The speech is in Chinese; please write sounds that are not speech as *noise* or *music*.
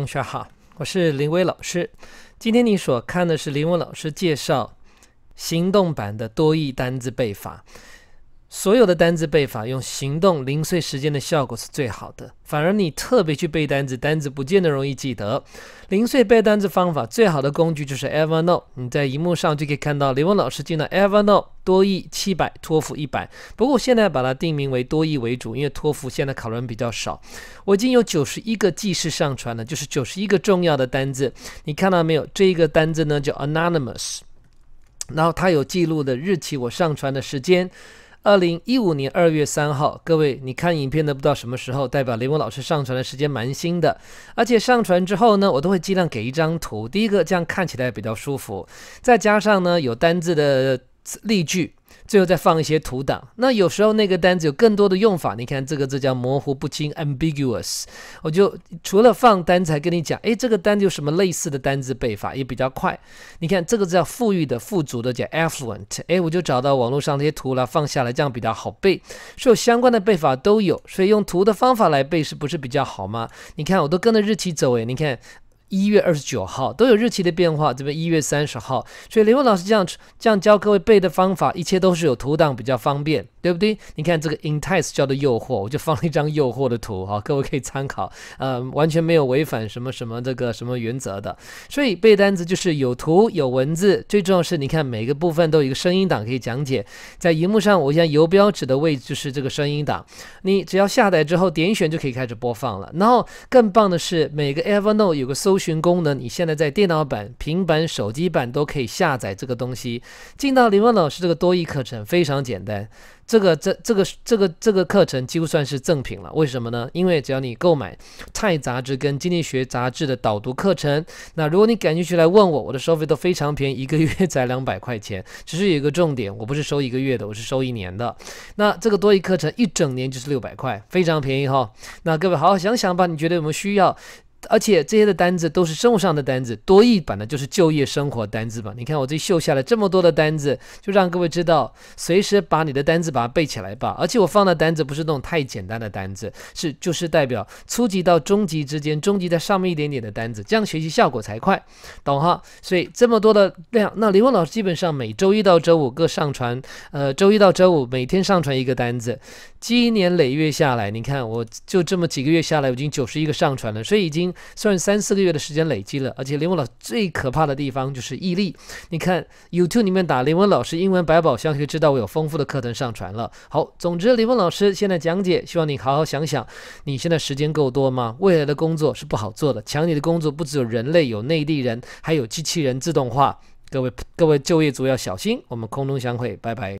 同学好，我是林威老师。今天你所看的是林威老师介绍行动版的多义单字背法。所有的单字背法，用行动零碎时间的效果是最好的。反而你特别去背单字，单字不见得容易记得。零碎背单字方法最好的工具就是 Evernote，你在荧幕上就可以看到刘文老师进了 Evernote，多益七百，托福一百。不过我现在把它定名为多益为主，因为托福现在考的人比较少。我已经有九十一个记事上传了，就是九十一个重要的单字。你看到没有？这一个单字呢叫 Anonymous，然后它有记录的日期，我上传的时间。二零一五年二月三号，各位，你看影片的不知道什么时候，代表雷蒙老师上传的时间蛮新的，而且上传之后呢，我都会尽量给一张图，第一个这样看起来比较舒服，再加上呢有单字的。例句，最后再放一些图档。那有时候那个单词有更多的用法，你看这个字叫模糊不清 （ambiguous），我就除了放单词还跟你讲，哎，这个单词有什么类似的单字背法也比较快。你看这个字叫富裕的、富足的，叫 affluent。哎，我就找到网络上那些图了，放下来，这样比较好背。所有相关的背法都有，所以用图的方法来背是不是比较好吗？你看我都跟着日期走，哎，你看。一月二十九号都有日期的变化，这边一月三十号，所以林文老师这样这样教各位背的方法，一切都是有图档比较方便。对不对？你看这个 i n t i c e 叫的诱惑，我就放了一张诱惑的图哈，各位可以参考。呃，完全没有违反什么什么这个什么原则的。所以背单词就是有图有文字，最重要是你看每个部分都有一个声音档可以讲解。在荧幕上，我现在游标指的位置就是这个声音档，你只要下载之后点选就可以开始播放了。然后更棒的是，每个 Evernote 有个搜寻功能，你现在在电脑版、平板、手机版都可以下载这个东西。进到林文老师这个多义课程，非常简单。这个这这个这个这个课程几乎算是赠品了，为什么呢？因为只要你购买《菜杂志》跟《经济学杂志》的导读课程，那如果你感兴趣来问我，我的收费都非常便宜，一个月 *laughs* 才两百块钱。只是有一个重点，我不是收一个月的，我是收一年的。那这个多益课程一整年就是六百块，非常便宜哈。那各位好好想想吧，你觉得有没有需要？而且这些的单子都是生活上的单子，多一版的就是就业生活单子吧。你看我这秀下来这么多的单子，就让各位知道，随时把你的单子把它背起来吧。而且我放的单子不是那种太简单的单子，是就是代表初级到中级之间、中级在上面一点点的单子，这样学习效果才快，懂哈？所以这么多的量，那李文老师基本上每周一到周五各上传，呃，周一到周五每天上传一个单子，积年累月下来，你看我就这么几个月下来，我已经九十一个上传了，所以已经。算三四个月的时间累积了，而且林文老师最可怕的地方就是毅力。你看 YouTube 里面打“林文老师英文百宝箱”，就知道我有丰富的课程上传了。好，总之林文老师现在讲解，希望你好好想想，你现在时间够多吗？未来的工作是不好做的，抢你的工作不只有人类，有内地人，还有机器人自动化。各位各位就业族要小心，我们空中相会，拜拜。